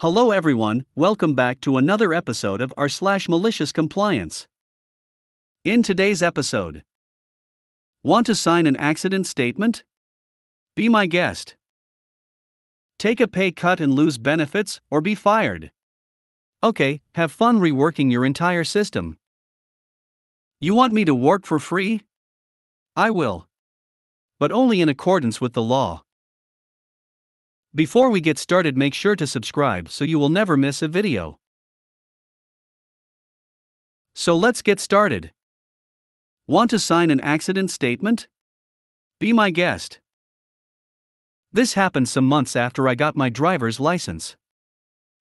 Hello everyone, welcome back to another episode of R slash malicious compliance. In today's episode, want to sign an accident statement? Be my guest. Take a pay cut and lose benefits, or be fired. Okay, have fun reworking your entire system. You want me to work for free? I will. But only in accordance with the law. Before we get started make sure to subscribe so you will never miss a video. So let's get started. Want to sign an accident statement? Be my guest. This happened some months after I got my driver's license.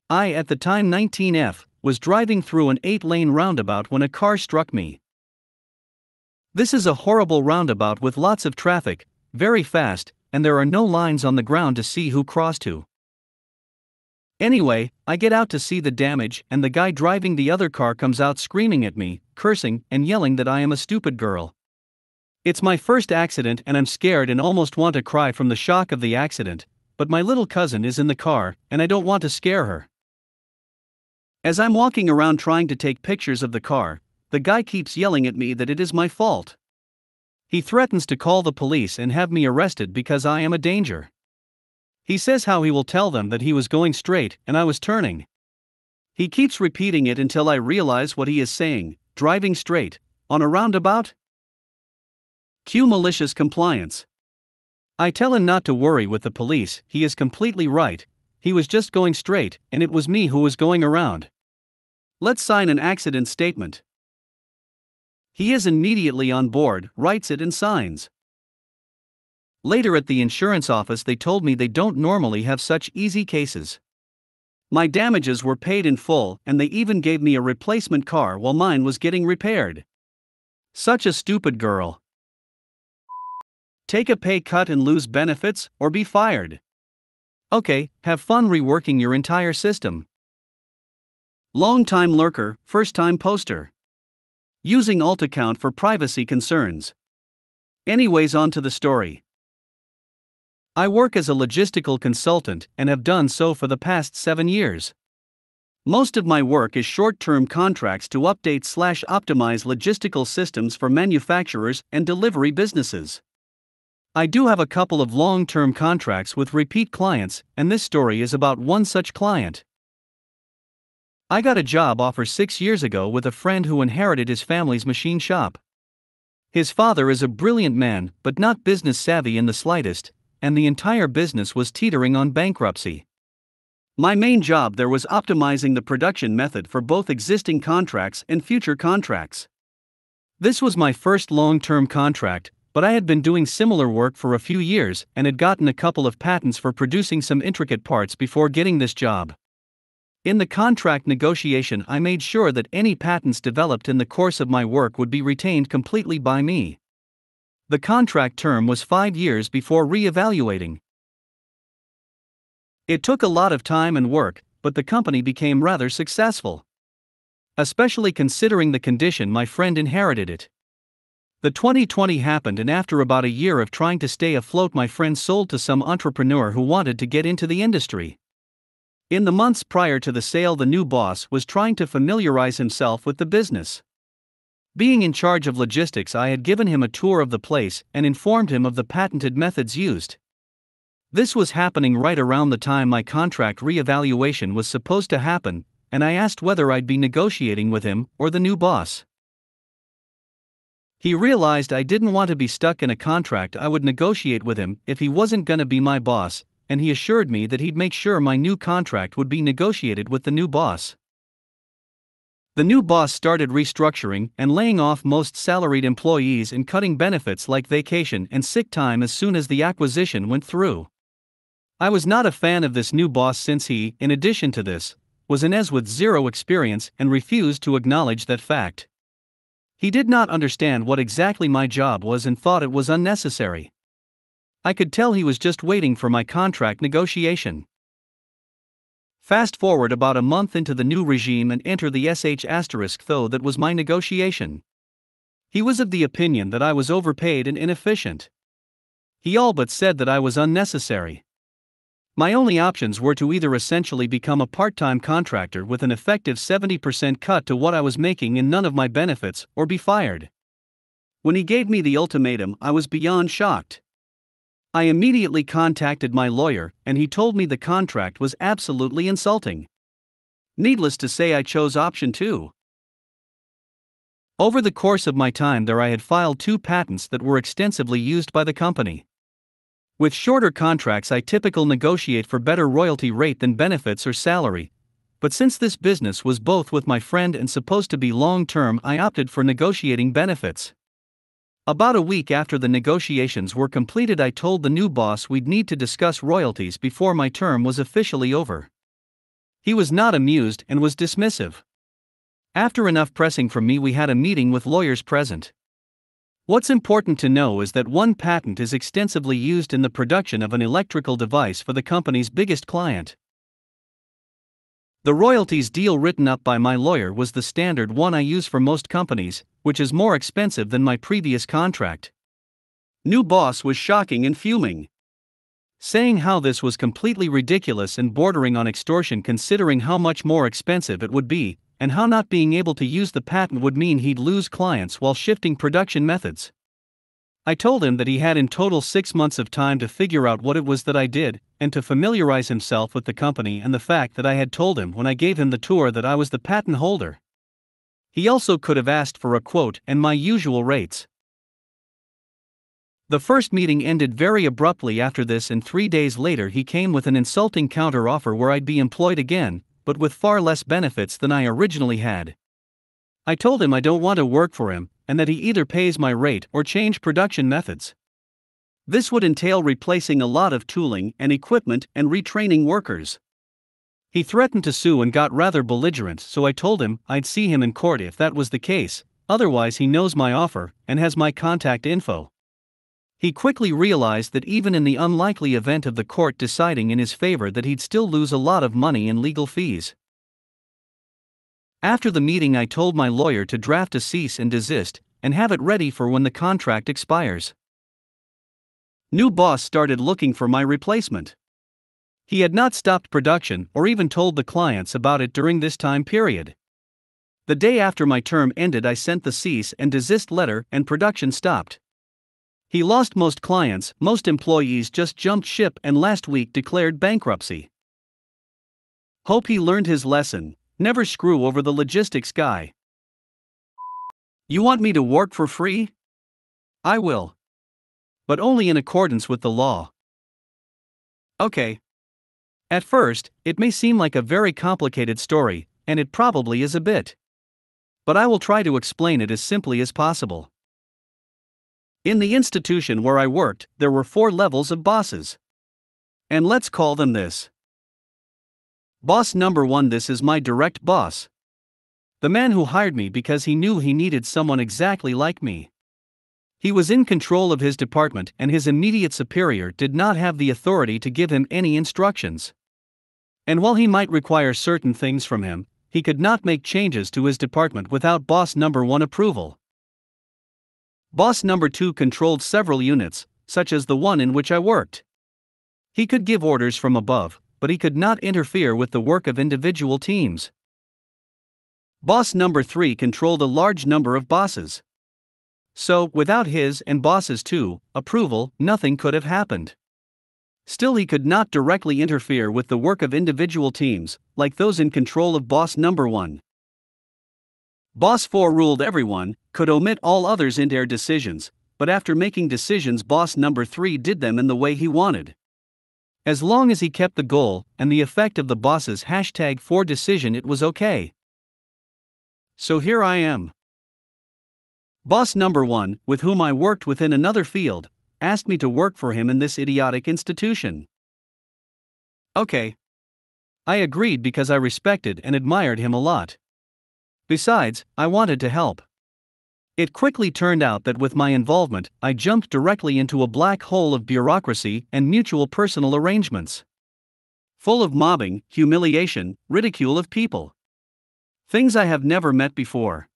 I, at the time 19F, was driving through an 8 lane roundabout when a car struck me. This is a horrible roundabout with lots of traffic, very fast, and there are no lines on the ground to see who crossed who. Anyway, I get out to see the damage, and the guy driving the other car comes out screaming at me, cursing, and yelling that I am a stupid girl. It's my first accident, and I'm scared and almost want to cry from the shock of the accident, but my little cousin is in the car, and I don't want to scare her. As I'm walking around trying to take pictures of the car, the guy keeps yelling at me that it is my fault. He threatens to call the police and have me arrested because I am a danger. He says how he will tell them that he was going straight and I was turning. He keeps repeating it until I realize what he is saying driving straight, on a roundabout? Cue malicious compliance. I tell him not to worry with the police, he is completely right, he was just going straight, and it was me who was going around. Let's sign an accident statement. He is immediately on board, writes it, and signs. Later at the insurance office, they told me they don't normally have such easy cases. My damages were paid in full, and they even gave me a replacement car while mine was getting repaired. Such a stupid girl. Take a pay cut and lose benefits, or be fired. Okay, have fun reworking your entire system. Long time lurker, first time poster using alt account for privacy concerns. Anyways, on to the story. I work as a logistical consultant and have done so for the past seven years. Most of my work is short term contracts to update slash optimize logistical systems for manufacturers and delivery businesses. I do have a couple of long term contracts with repeat clients, and this story is about one such client. I got a job offer six years ago with a friend who inherited his family's machine shop. His father is a brilliant man, but not business savvy in the slightest, and the entire business was teetering on bankruptcy. My main job there was optimizing the production method for both existing contracts and future contracts. This was my first long term contract, but I had been doing similar work for a few years and had gotten a couple of patents for producing some intricate parts before getting this job. In the contract negotiation, I made sure that any patents developed in the course of my work would be retained completely by me. The contract term was five years before re evaluating. It took a lot of time and work, but the company became rather successful. Especially considering the condition my friend inherited it. The 2020 happened, and after about a year of trying to stay afloat, my friend sold to some entrepreneur who wanted to get into the industry. In the months prior to the sale, the new boss was trying to familiarize himself with the business. Being in charge of logistics, I had given him a tour of the place and informed him of the patented methods used. This was happening right around the time my contract reevaluation was supposed to happen, and I asked whether I'd be negotiating with him or the new boss. He realized I didn't want to be stuck in a contract I would negotiate with him if he wasn't going to be my boss, and he assured me that he'd make sure my new contract would be negotiated with the new boss. The new boss started restructuring and laying off most salaried employees and cutting benefits like vacation and sick time as soon as the acquisition went through. I was not a fan of this new boss since he, in addition to this, was ES with zero experience and refused to acknowledge that fact. He did not understand what exactly my job was and thought it was unnecessary. I could tell he was just waiting for my contract negotiation. Fast forward about a month into the new regime and enter the SH asterisk though that was my negotiation. He was of the opinion that I was overpaid and inefficient. He all but said that I was unnecessary. My only options were to either essentially become a part time contractor with an effective 70% cut to what I was making and none of my benefits, or be fired. When he gave me the ultimatum, I was beyond shocked. I immediately contacted my lawyer, and he told me the contract was absolutely insulting. Needless to say, I chose option 2. Over the course of my time there, I had filed two patents that were extensively used by the company. With shorter contracts, I typically negotiate for better royalty rate than benefits or salary. But since this business was both with my friend and supposed to be long term, I opted for negotiating benefits. About a week after the negotiations were completed, I told the new boss we'd need to discuss royalties before my term was officially over. He was not amused and was dismissive. After enough pressing from me, we had a meeting with lawyers present. What's important to know is that one patent is extensively used in the production of an electrical device for the company's biggest client. The royalties deal written up by my lawyer was the standard one I use for most companies, which is more expensive than my previous contract. New boss was shocking and fuming. Saying how this was completely ridiculous and bordering on extortion considering how much more expensive it would be, and how not being able to use the patent would mean he'd lose clients while shifting production methods. I told him that he had in total six months of time to figure out what it was that I did, and to familiarize himself with the company and the fact that I had told him when I gave him the tour that I was the patent holder. He also could have asked for a quote and my usual rates. The first meeting ended very abruptly after this, and three days later, he came with an insulting counteroffer where I'd be employed again, but with far less benefits than I originally had. I told him I don't want to work for him, and that he either pays my rate or change production methods. This would entail replacing a lot of tooling and equipment and retraining workers. He threatened to sue and got rather belligerent, so I told him I'd see him in court if that was the case, otherwise, he knows my offer and has my contact info. He quickly realized that even in the unlikely event of the court deciding in his favor that he'd still lose a lot of money in legal fees. After the meeting, I told my lawyer to draft a cease and desist and have it ready for when the contract expires. New boss started looking for my replacement. He had not stopped production or even told the clients about it during this time period. The day after my term ended, I sent the cease and desist letter and production stopped. He lost most clients, most employees just jumped ship and last week declared bankruptcy. Hope he learned his lesson never screw over the logistics guy. You want me to work for free? I will. But only in accordance with the law. Okay, at first, it may seem like a very complicated story, and it probably is a bit. But I will try to explain it as simply as possible. In the institution where I worked, there were four levels of bosses. And let's call them this. Boss number one This is my direct boss. The man who hired me because he knew he needed someone exactly like me. He was in control of his department and his immediate superior did not have the authority to give him any instructions. And while he might require certain things from him, he could not make changes to his department without boss number 1 approval. Boss number 2 controlled several units, such as the one in which I worked. He could give orders from above, but he could not interfere with the work of individual teams. Boss number 3 controlled a large number of bosses. So, without his and boss's too, approval, nothing could have happened. Still, he could not directly interfere with the work of individual teams, like those in control of boss number one. Boss 4 ruled everyone, could omit all others in their decisions, but after making decisions, boss number 3 did them in the way he wanted. As long as he kept the goal and the effect of the boss's hashtag 4 decision, it was okay. So here I am. Boss number one, with whom I worked within another field, asked me to work for him in this idiotic institution. Okay. I agreed because I respected and admired him a lot. Besides, I wanted to help. It quickly turned out that with my involvement, I jumped directly into a black hole of bureaucracy and mutual personal arrangements. Full of mobbing, humiliation, ridicule of people. Things I have never met before.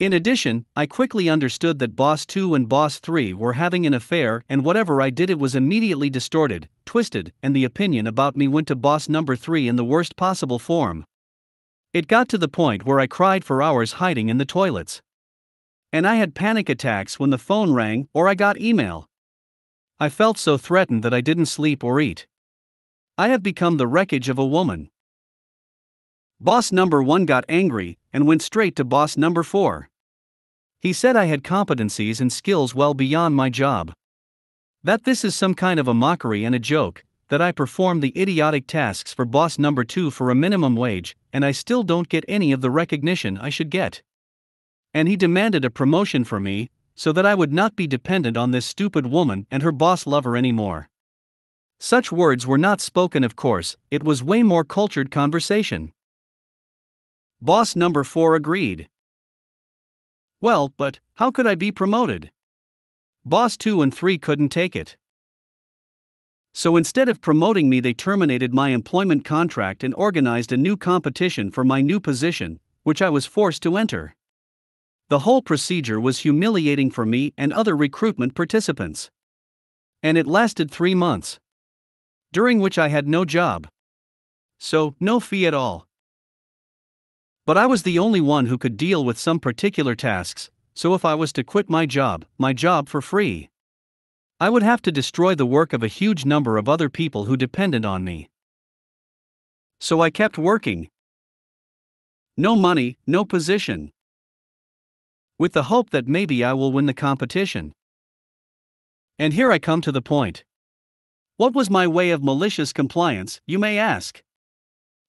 In addition, I quickly understood that Boss 2 and Boss 3 were having an affair, and whatever I did, it was immediately distorted, twisted, and the opinion about me went to Boss number 3 in the worst possible form. It got to the point where I cried for hours hiding in the toilets. And I had panic attacks when the phone rang or I got email. I felt so threatened that I didn't sleep or eat. I have become the wreckage of a woman. Boss number one got angry and went straight to boss number four. He said I had competencies and skills well beyond my job. That this is some kind of a mockery and a joke, that I perform the idiotic tasks for boss number two for a minimum wage, and I still don't get any of the recognition I should get. And he demanded a promotion for me, so that I would not be dependent on this stupid woman and her boss lover anymore. Such words were not spoken, of course, it was way more cultured conversation. Boss number 4 agreed. Well, but how could I be promoted? Boss 2 and 3 couldn't take it. So instead of promoting me, they terminated my employment contract and organized a new competition for my new position, which I was forced to enter. The whole procedure was humiliating for me and other recruitment participants. And it lasted three months, during which I had no job. So, no fee at all. But I was the only one who could deal with some particular tasks, so if I was to quit my job, my job for free, I would have to destroy the work of a huge number of other people who depended on me. So I kept working. No money, no position. With the hope that maybe I will win the competition. And here I come to the point. What was my way of malicious compliance, you may ask?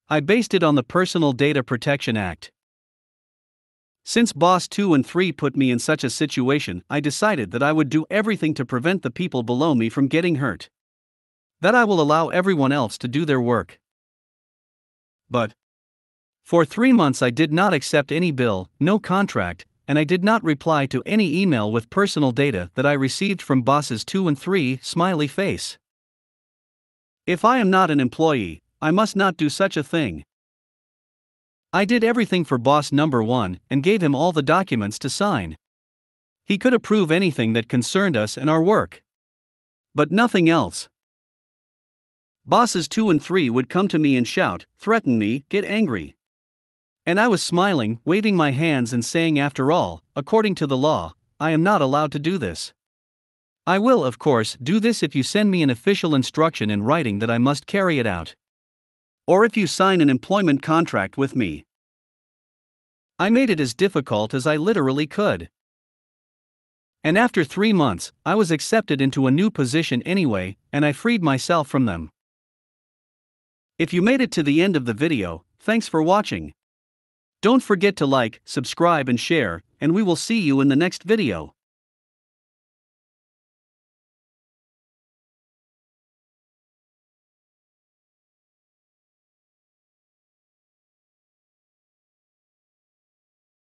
I based it on the Personal Data Protection Act. Since Boss 2 and 3 put me in such a situation, I decided that I would do everything to prevent the people below me from getting hurt. That I will allow everyone else to do their work. But for three months, I did not accept any bill, no contract, and I did not reply to any email with personal data that I received from bosses 2 and 3, smiley face. If I am not an employee, I must not do such a thing. I did everything for boss number one and gave him all the documents to sign. He could approve anything that concerned us and our work. But nothing else. Bosses two and three would come to me and shout, threaten me, get angry. And I was smiling, waving my hands, and saying, After all, according to the law, I am not allowed to do this. I will, of course, do this if you send me an official instruction in writing that I must carry it out or if you sign an employment contract with me. I made it as difficult as I literally could. And after three months, I was accepted into a new position anyway, and I freed myself from them. If you made it to the end of the video, thanks for watching. Don't forget to like, subscribe, and share, and we will see you in the next video.